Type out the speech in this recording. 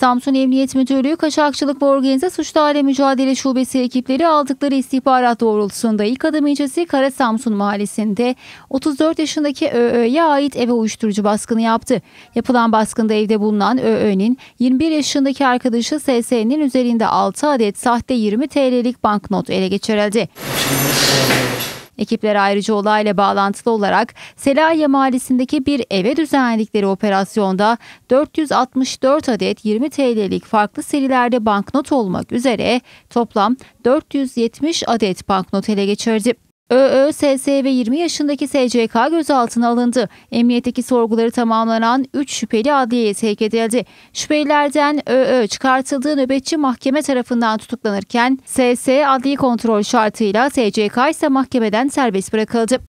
Samsun Emniyet Müdürlüğü Kaçakçılık ve Organize Suçlarla Mücadele Şubesi ekipleri aldıkları istihbarat doğrultusunda ilk adım incesi Kara Samsun Mahallesi'nde 34 yaşındaki ÖÖ'ye ait eve uyuşturucu baskını yaptı. Yapılan baskında evde bulunan ÖÖ'nin 21 yaşındaki arkadaşı SS'nin üzerinde 6 adet sahte 20 TL'lik banknot ele geçirildi. Ekipler ayrıca olayla bağlantılı olarak Selahiye Mahallesi'ndeki bir eve düzenledikleri operasyonda 464 adet 20 TL'lik farklı serilerde banknot olmak üzere toplam 470 adet banknot ele geçirdi. ÖÖSS ve 20 yaşındaki SCK gözaltına alındı. Emniyetteki sorguları tamamlanan 3 şüpheli adliyeye sevk edildi. Şüphelilerden ÖÖ çıkartıldığı nöbetçi mahkeme tarafından tutuklanırken SS adli kontrol şartıyla SCK ise mahkemeden serbest bırakıldı.